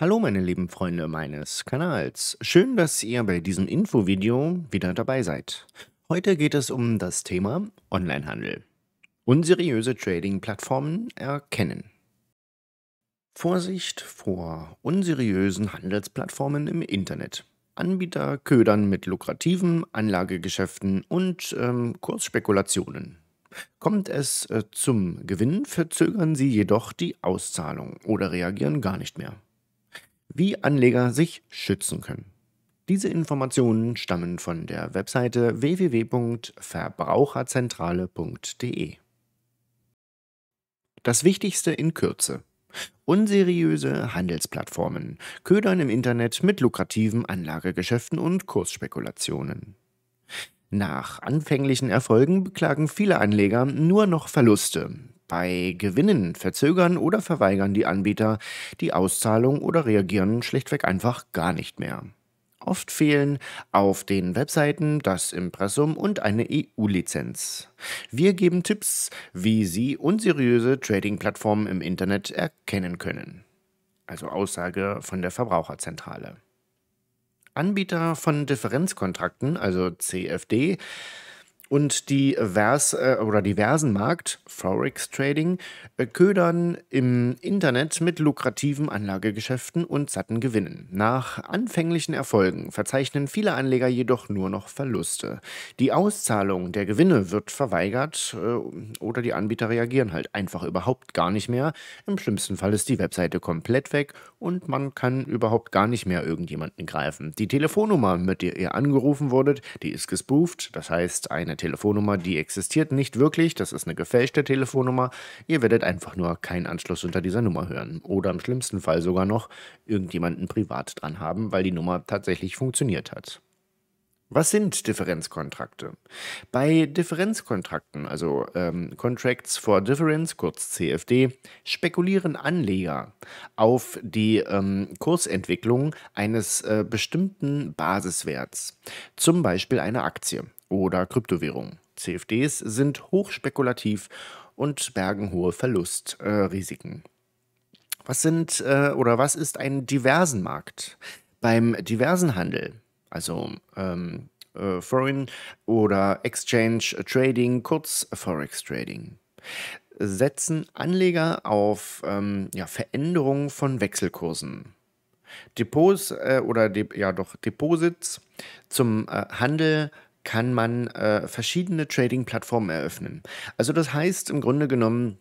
Hallo meine lieben Freunde meines Kanals. Schön, dass ihr bei diesem Infovideo wieder dabei seid. Heute geht es um das Thema Onlinehandel. Unseriöse Trading-Plattformen erkennen. Vorsicht vor unseriösen Handelsplattformen im Internet. Anbieter ködern mit lukrativen Anlagegeschäften und ähm, Kursspekulationen. Kommt es äh, zum Gewinn, verzögern sie jedoch die Auszahlung oder reagieren gar nicht mehr wie Anleger sich schützen können. Diese Informationen stammen von der Webseite www.verbraucherzentrale.de. Das Wichtigste in Kürze. Unseriöse Handelsplattformen ködern im Internet mit lukrativen Anlagegeschäften und Kursspekulationen. Nach anfänglichen Erfolgen beklagen viele Anleger nur noch Verluste, bei Gewinnen verzögern oder verweigern die Anbieter die Auszahlung oder reagieren schlichtweg einfach gar nicht mehr. Oft fehlen auf den Webseiten das Impressum und eine EU-Lizenz. Wir geben Tipps, wie Sie unseriöse Trading-Plattformen im Internet erkennen können. Also Aussage von der Verbraucherzentrale. Anbieter von Differenzkontrakten, also CFD, und die Vers, äh, oder diversen Markt, Forex Trading, äh, ködern im Internet mit lukrativen Anlagegeschäften und satten Gewinnen. Nach anfänglichen Erfolgen verzeichnen viele Anleger jedoch nur noch Verluste. Die Auszahlung der Gewinne wird verweigert äh, oder die Anbieter reagieren halt einfach überhaupt gar nicht mehr. Im schlimmsten Fall ist die Webseite komplett weg und man kann überhaupt gar nicht mehr irgendjemanden greifen. Die Telefonnummer, mit der ihr angerufen wurdet, die ist gespooft, das heißt eine Telefonnummer, die existiert nicht wirklich, das ist eine gefälschte Telefonnummer. Ihr werdet einfach nur keinen Anschluss unter dieser Nummer hören oder im schlimmsten Fall sogar noch irgendjemanden privat dran haben, weil die Nummer tatsächlich funktioniert hat. Was sind Differenzkontrakte? Bei Differenzkontrakten, also ähm, Contracts for Difference, kurz CFD, spekulieren Anleger auf die ähm, Kursentwicklung eines äh, bestimmten Basiswerts, zum Beispiel einer Aktie oder Kryptowährungen. CFDs sind hochspekulativ und bergen hohe Verlustrisiken. Äh, was sind äh, oder was ist ein diversen Markt? Beim diversen Handel, also ähm, äh, Foreign oder Exchange Trading, kurz Forex Trading, setzen Anleger auf ähm, ja, Veränderungen von Wechselkursen. Depots äh, oder De ja doch Deposits zum äh, Handel kann man äh, verschiedene Trading-Plattformen eröffnen. Also das heißt im Grunde genommen,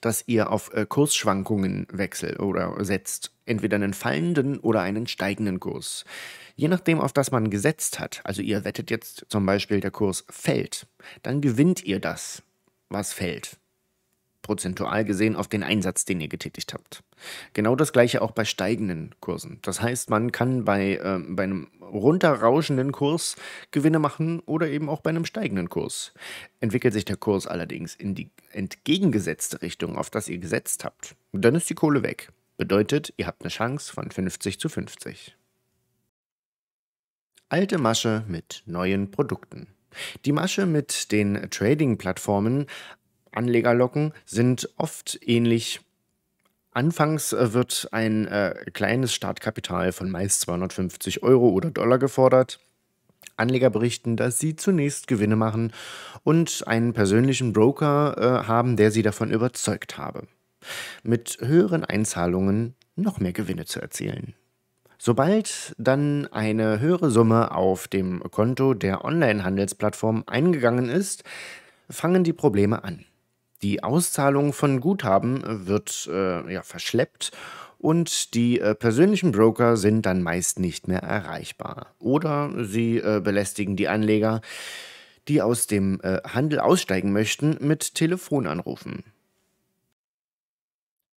dass ihr auf äh, Kursschwankungen wechselt oder setzt. Entweder einen fallenden oder einen steigenden Kurs. Je nachdem, auf das man gesetzt hat, also ihr wettet jetzt zum Beispiel, der Kurs fällt, dann gewinnt ihr das, was fällt. Prozentual gesehen auf den Einsatz, den ihr getätigt habt. Genau das gleiche auch bei steigenden Kursen. Das heißt, man kann bei, äh, bei einem runterrauschenden Kurs Gewinne machen oder eben auch bei einem steigenden Kurs. Entwickelt sich der Kurs allerdings in die entgegengesetzte Richtung, auf das ihr gesetzt habt, dann ist die Kohle weg. Bedeutet, ihr habt eine Chance von 50 zu 50. Alte Masche mit neuen Produkten. Die Masche mit den Trading-Plattformen Anlegerlocken sind oft ähnlich Anfangs äh, wird ein äh, kleines Startkapital von meist 250 Euro oder Dollar gefordert. Anleger berichten, dass sie zunächst Gewinne machen und einen persönlichen Broker äh, haben, der sie davon überzeugt habe, mit höheren Einzahlungen noch mehr Gewinne zu erzielen. Sobald dann eine höhere Summe auf dem Konto der Online-Handelsplattform eingegangen ist, fangen die Probleme an. Die Auszahlung von Guthaben äh, wird äh, ja, verschleppt und die äh, persönlichen Broker sind dann meist nicht mehr erreichbar. Oder sie äh, belästigen die Anleger, die aus dem äh, Handel aussteigen möchten, mit Telefonanrufen.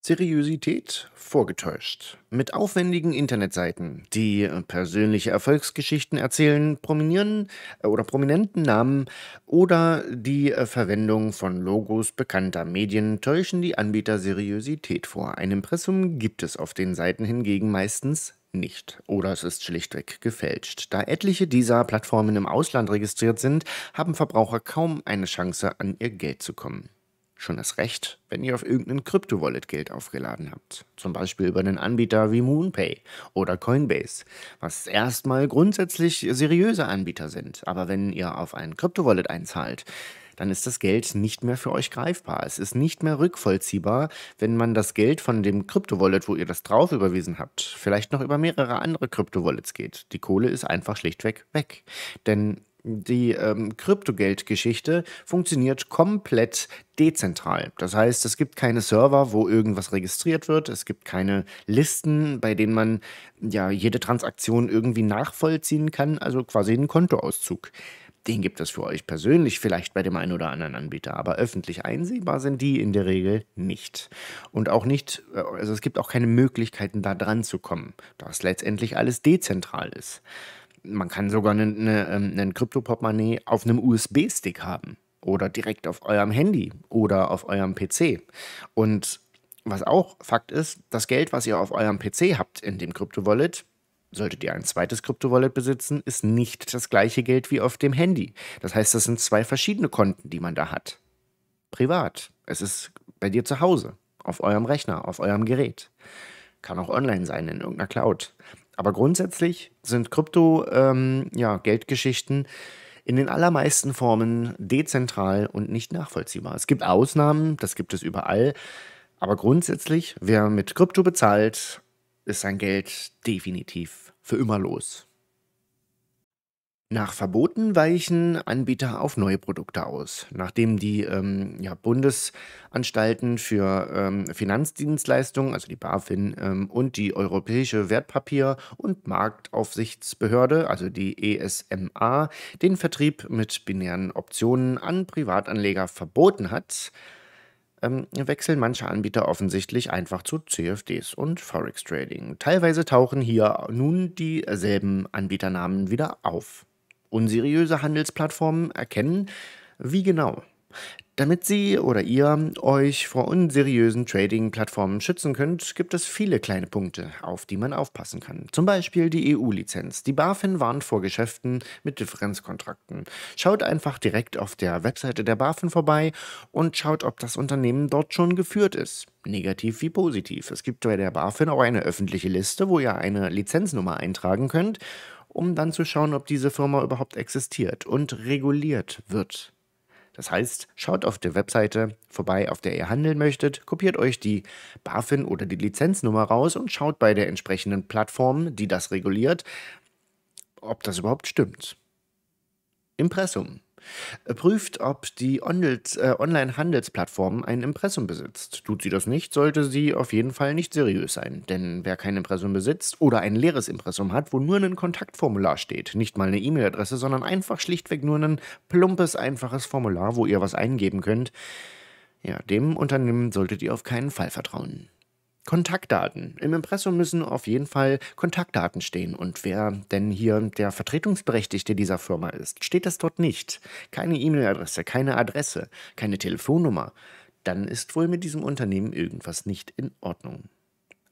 Seriosität vorgetäuscht. Mit aufwendigen Internetseiten, die persönliche Erfolgsgeschichten erzählen, prominieren äh, oder prominenten Namen oder die äh, Verwendung von Logos bekannter Medien täuschen die Anbieter Seriosität vor. Ein Impressum gibt es auf den Seiten hingegen meistens nicht oder es ist schlichtweg gefälscht. Da etliche dieser Plattformen im Ausland registriert sind, haben Verbraucher kaum eine Chance, an ihr Geld zu kommen schon das Recht, wenn ihr auf irgendein Kryptowallet Geld aufgeladen habt. Zum Beispiel über einen Anbieter wie Moonpay oder Coinbase, was erstmal grundsätzlich seriöse Anbieter sind. Aber wenn ihr auf ein Kryptowallet einzahlt, dann ist das Geld nicht mehr für euch greifbar. Es ist nicht mehr rückvollziehbar, wenn man das Geld von dem Kryptowallet, wo ihr das drauf überwiesen habt, vielleicht noch über mehrere andere Kryptowallets geht. Die Kohle ist einfach schlichtweg weg. Denn die ähm, kryptogeld funktioniert komplett dezentral. Das heißt, es gibt keine Server, wo irgendwas registriert wird. Es gibt keine Listen, bei denen man ja jede Transaktion irgendwie nachvollziehen kann. Also quasi einen Kontoauszug. Den gibt es für euch persönlich vielleicht bei dem einen oder anderen Anbieter, aber öffentlich einsehbar sind die in der Regel nicht. Und auch nicht, äh, also es gibt auch keine Möglichkeiten, da dran zu kommen, da es letztendlich alles dezentral ist. Man kann sogar einen eine, ähm, Krypto-Portemonnaie auf einem USB-Stick haben oder direkt auf eurem Handy oder auf eurem PC. Und was auch Fakt ist, das Geld, was ihr auf eurem PC habt in dem Krypto-Wallet, solltet ihr ein zweites Krypto-Wallet besitzen, ist nicht das gleiche Geld wie auf dem Handy. Das heißt, das sind zwei verschiedene Konten, die man da hat. Privat. Es ist bei dir zu Hause, auf eurem Rechner, auf eurem Gerät. Kann auch online sein in irgendeiner Cloud. Aber grundsätzlich sind Krypto-Geldgeschichten ähm, ja, in den allermeisten Formen dezentral und nicht nachvollziehbar. Es gibt Ausnahmen, das gibt es überall. Aber grundsätzlich, wer mit Krypto bezahlt, ist sein Geld definitiv für immer los. Nach Verboten weichen Anbieter auf neue Produkte aus. Nachdem die ähm, ja, Bundesanstalten für ähm, Finanzdienstleistungen, also die BaFin, ähm, und die Europäische Wertpapier- und Marktaufsichtsbehörde, also die ESMA, den Vertrieb mit binären Optionen an Privatanleger verboten hat, ähm, wechseln manche Anbieter offensichtlich einfach zu CFDs und Forex Trading. Teilweise tauchen hier nun dieselben Anbieternamen wieder auf unseriöse Handelsplattformen erkennen? Wie genau? Damit Sie oder ihr euch vor unseriösen Trading-Plattformen schützen könnt, gibt es viele kleine Punkte, auf die man aufpassen kann. Zum Beispiel die EU-Lizenz. Die BaFin warnt vor Geschäften mit Differenzkontrakten. Schaut einfach direkt auf der Webseite der BaFin vorbei und schaut, ob das Unternehmen dort schon geführt ist. Negativ wie positiv. Es gibt bei der BaFin auch eine öffentliche Liste, wo ihr eine Lizenznummer eintragen könnt um dann zu schauen, ob diese Firma überhaupt existiert und reguliert wird. Das heißt, schaut auf der Webseite vorbei, auf der ihr handeln möchtet, kopiert euch die BaFin oder die Lizenznummer raus und schaut bei der entsprechenden Plattform, die das reguliert, ob das überhaupt stimmt. Impressum prüft, ob die äh, Online-Handelsplattform ein Impressum besitzt. Tut sie das nicht, sollte sie auf jeden Fall nicht seriös sein. Denn wer kein Impressum besitzt oder ein leeres Impressum hat, wo nur ein Kontaktformular steht, nicht mal eine E-Mail-Adresse, sondern einfach schlichtweg nur ein plumpes, einfaches Formular, wo ihr was eingeben könnt, ja, dem Unternehmen solltet ihr auf keinen Fall vertrauen. Kontaktdaten. Im Impressum müssen auf jeden Fall Kontaktdaten stehen. Und wer denn hier der Vertretungsberechtigte dieser Firma ist, steht das dort nicht. Keine E-Mail-Adresse, keine Adresse, keine Telefonnummer. Dann ist wohl mit diesem Unternehmen irgendwas nicht in Ordnung.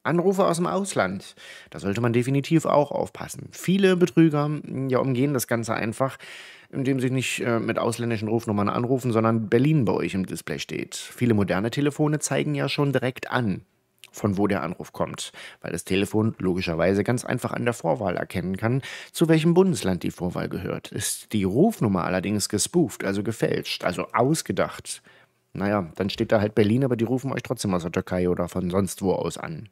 Anrufe aus dem Ausland. Da sollte man definitiv auch aufpassen. Viele Betrüger hm, ja, umgehen das Ganze einfach, indem sie nicht äh, mit ausländischen Rufnummern anrufen, sondern Berlin bei euch im Display steht. Viele moderne Telefone zeigen ja schon direkt an, von wo der Anruf kommt, weil das Telefon logischerweise ganz einfach an der Vorwahl erkennen kann, zu welchem Bundesland die Vorwahl gehört. Ist die Rufnummer allerdings gespooft, also gefälscht, also ausgedacht, naja, dann steht da halt Berlin, aber die rufen euch trotzdem aus der Türkei oder von sonst wo aus an.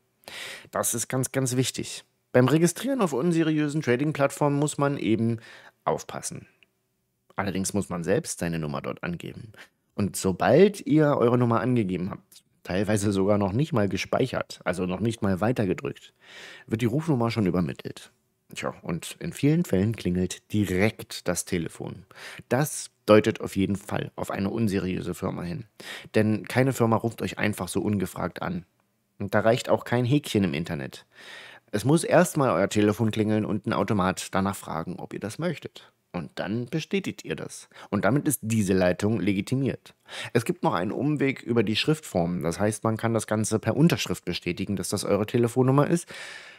Das ist ganz, ganz wichtig. Beim Registrieren auf unseriösen Trading-Plattformen muss man eben aufpassen. Allerdings muss man selbst seine Nummer dort angeben. Und sobald ihr eure Nummer angegeben habt, teilweise sogar noch nicht mal gespeichert, also noch nicht mal weitergedrückt, wird die Rufnummer schon übermittelt. Tja, und in vielen Fällen klingelt direkt das Telefon. Das deutet auf jeden Fall auf eine unseriöse Firma hin. Denn keine Firma ruft euch einfach so ungefragt an. Und da reicht auch kein Häkchen im Internet. Es muss erstmal euer Telefon klingeln und ein Automat danach fragen, ob ihr das möchtet. Und dann bestätigt ihr das. Und damit ist diese Leitung legitimiert. Es gibt noch einen Umweg über die Schriftform. Das heißt, man kann das Ganze per Unterschrift bestätigen, dass das eure Telefonnummer ist.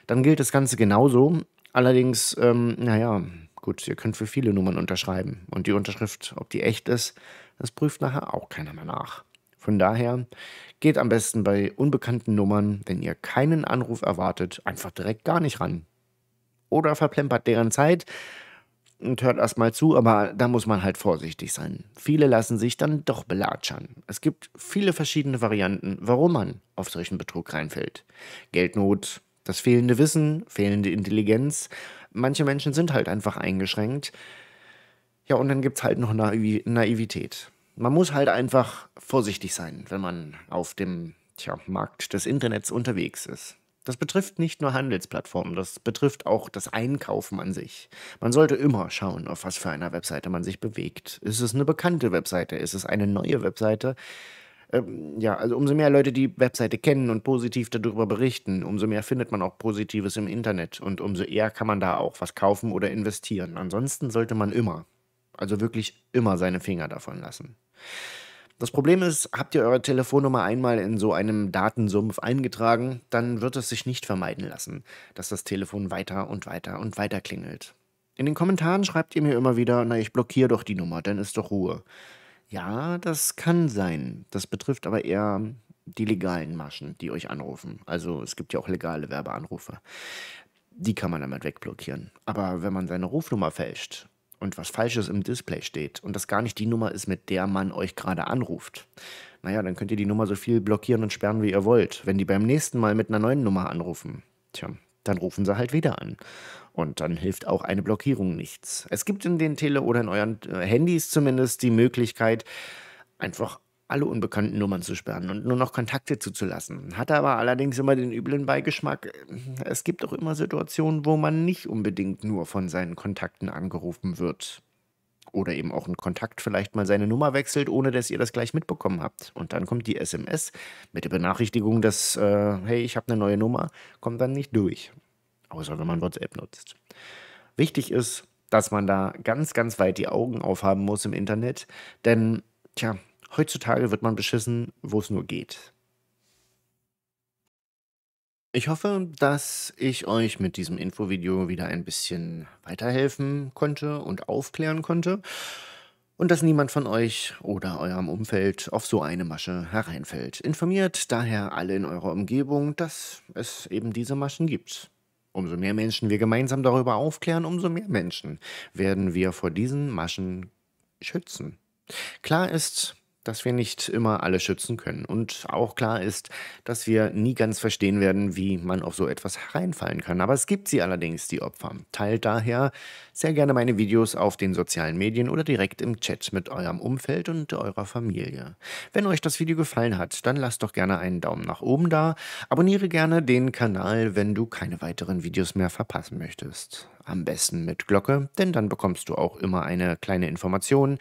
Dann gilt das Ganze genauso. Allerdings, ähm, naja, gut, ihr könnt für viele Nummern unterschreiben. Und die Unterschrift, ob die echt ist, das prüft nachher auch keiner mehr nach. Von daher geht am besten bei unbekannten Nummern, wenn ihr keinen Anruf erwartet, einfach direkt gar nicht ran. Oder verplempert deren Zeit, und hört erstmal zu, aber da muss man halt vorsichtig sein. Viele lassen sich dann doch belatschern. Es gibt viele verschiedene Varianten, warum man auf solchen Betrug reinfällt. Geldnot, das fehlende Wissen, fehlende Intelligenz. Manche Menschen sind halt einfach eingeschränkt. Ja, und dann gibt es halt noch Naiv Naivität. Man muss halt einfach vorsichtig sein, wenn man auf dem tja, Markt des Internets unterwegs ist. Das betrifft nicht nur Handelsplattformen, das betrifft auch das Einkaufen an sich. Man sollte immer schauen, auf was für einer Webseite man sich bewegt. Ist es eine bekannte Webseite? Ist es eine neue Webseite? Ähm, ja, also umso mehr Leute die Webseite kennen und positiv darüber berichten, umso mehr findet man auch Positives im Internet und umso eher kann man da auch was kaufen oder investieren. Ansonsten sollte man immer, also wirklich immer seine Finger davon lassen. Das Problem ist, habt ihr eure Telefonnummer einmal in so einem Datensumpf eingetragen, dann wird es sich nicht vermeiden lassen, dass das Telefon weiter und weiter und weiter klingelt. In den Kommentaren schreibt ihr mir immer wieder, na ich blockiere doch die Nummer, dann ist doch Ruhe. Ja, das kann sein. Das betrifft aber eher die legalen Maschen, die euch anrufen. Also es gibt ja auch legale Werbeanrufe. Die kann man damit wegblockieren. Aber wenn man seine Rufnummer fälscht, und was Falsches im Display steht und das gar nicht die Nummer ist, mit der man euch gerade anruft, naja, dann könnt ihr die Nummer so viel blockieren und sperren, wie ihr wollt. Wenn die beim nächsten Mal mit einer neuen Nummer anrufen, tja, dann rufen sie halt wieder an. Und dann hilft auch eine Blockierung nichts. Es gibt in den Tele- oder in euren äh, Handys zumindest die Möglichkeit, einfach alle unbekannten Nummern zu sperren und nur noch Kontakte zuzulassen. Hat aber allerdings immer den üblen Beigeschmack, es gibt auch immer Situationen, wo man nicht unbedingt nur von seinen Kontakten angerufen wird. Oder eben auch ein Kontakt vielleicht mal seine Nummer wechselt, ohne dass ihr das gleich mitbekommen habt. Und dann kommt die SMS mit der Benachrichtigung, dass, äh, hey, ich habe eine neue Nummer, kommt dann nicht durch. Außer wenn man WhatsApp nutzt. Wichtig ist, dass man da ganz, ganz weit die Augen aufhaben muss im Internet, denn, tja, Heutzutage wird man beschissen, wo es nur geht. Ich hoffe, dass ich euch mit diesem Infovideo wieder ein bisschen weiterhelfen konnte und aufklären konnte und dass niemand von euch oder eurem Umfeld auf so eine Masche hereinfällt. Informiert daher alle in eurer Umgebung, dass es eben diese Maschen gibt. Umso mehr Menschen wir gemeinsam darüber aufklären, umso mehr Menschen werden wir vor diesen Maschen schützen. Klar ist, dass wir nicht immer alle schützen können. Und auch klar ist, dass wir nie ganz verstehen werden, wie man auf so etwas hereinfallen kann. Aber es gibt sie allerdings, die Opfer. Teilt daher sehr gerne meine Videos auf den sozialen Medien oder direkt im Chat mit eurem Umfeld und eurer Familie. Wenn euch das Video gefallen hat, dann lasst doch gerne einen Daumen nach oben da. Abonniere gerne den Kanal, wenn du keine weiteren Videos mehr verpassen möchtest. Am besten mit Glocke, denn dann bekommst du auch immer eine kleine Information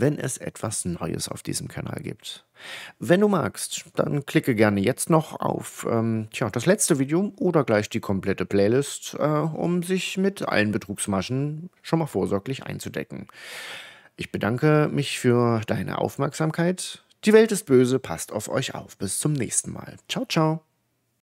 wenn es etwas Neues auf diesem Kanal gibt. Wenn du magst, dann klicke gerne jetzt noch auf ähm, tja, das letzte Video oder gleich die komplette Playlist, äh, um sich mit allen Betrugsmaschen schon mal vorsorglich einzudecken. Ich bedanke mich für deine Aufmerksamkeit. Die Welt ist böse, passt auf euch auf. Bis zum nächsten Mal. Ciao, ciao.